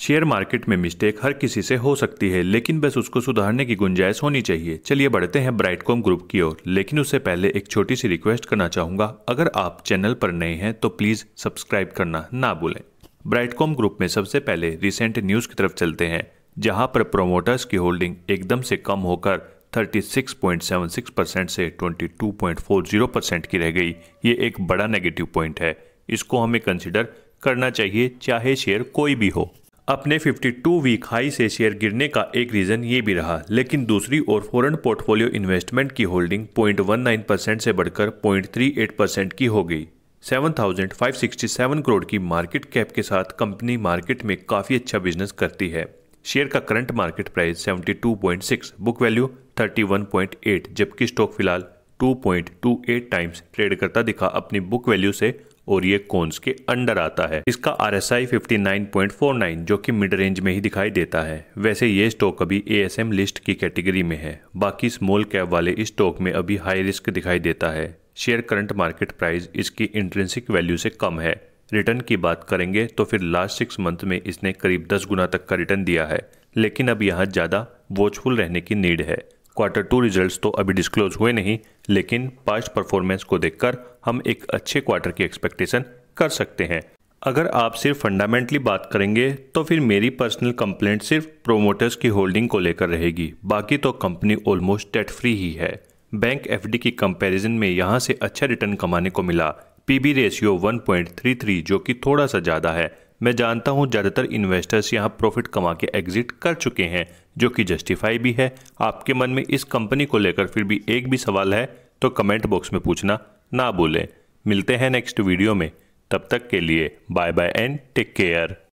share market में mistake हर किसी से हो सकती है लेकिन बस उसको सुधारने की गुंजाइश होनी चाहिए चलिए बढ़ते हैं ब्राइटकॉम ग्रुप की ओर लेकिन उससे पहले एक छोटी सी रिक्वेस्ट करना चाहूंगा अगर आप चैनल पर नए हैं तो प्लीज सब्सक्राइब करना ना भूलें ब्राइटकॉम ग्रुप में सबसे पहले रिसेंट न्यूज की तरफ चलते हैं जहां पर प्रोमोटर्स की होल्डिंग एकदम से कम होकर 36.76 परसेंट से 22.40 परसेंट की रह गई ये एक बड़ा नेगेटिव पॉइंट है इसको हमें कंसिडर करना चाहिए चाहे शेयर कोई भी हो अपने 52 वीक हाई से शेयर गिरने का एक रीज़न ये भी रहा लेकिन दूसरी ओर फॉरेन पोर्टफोलियो इन्वेस्टमेंट की होल्डिंग 0.19 परसेंट से बढ़कर 0.38 परसेंट की हो गई 7,567 करोड़ की मार्केट कैप के साथ कंपनी मार्केट में काफ़ी अच्छा बिजनेस करती है शेयर का current market price 72.6 book value 31.8 जबकि स्टॉक फिलहाल 2.28 टाइम्स ट्रेड करता दिखा अपनी बुक वैल्यू से और ये कोन्स के अंडर आता है इसका आर एस आई जो कि मिड रेंज में ही दिखाई देता है वैसे ये स्टॉक अभी ए लिस्ट की कैटेगरी में है बाकी स्मॉल कैप वाले इस स्टॉक में अभी हाई रिस्क दिखाई देता है शेयर करंट मार्केट प्राइस इसकी इंट्रेंसिक वैल्यू से कम है रिटर्न की बात करेंगे तो फिर लास्ट सिक्स मंथ में इसने करीब दस गुना तक का रिटर्न दिया है लेकिन अब यहाँ ज़्यादा वॉचफुल रहने की नीड है क्वार्टर टू रिजल्ट्स तो अभी डिस्क्लोज हुए नहीं लेकिन पास्ट परफॉर्मेंस को देखकर हम एक अच्छे क्वार्टर की एक्सपेक्टेशन कर सकते हैं अगर आप सिर्फ फंडामेंटली बात करेंगे तो फिर मेरी पर्सनल कंप्लेंट सिर्फ प्रोमोटर्स की होल्डिंग को लेकर रहेगी बाकी तो कंपनी ऑलमोस्ट डेट फ्री ही है बैंक एफ की कंपेरिजन में यहाँ से अच्छा रिटर्न कमाने को मिला पीबी रेशियो 1.33 जो कि थोड़ा सा ज़्यादा है मैं जानता हूं ज़्यादातर इन्वेस्टर्स यहां प्रॉफिट कमा के एग्जिट कर चुके हैं जो कि जस्टिफाई भी है आपके मन में इस कंपनी को लेकर फिर भी एक भी सवाल है तो कमेंट बॉक्स में पूछना ना भूलें मिलते हैं नेक्स्ट वीडियो में तब तक के लिए bye bye and take care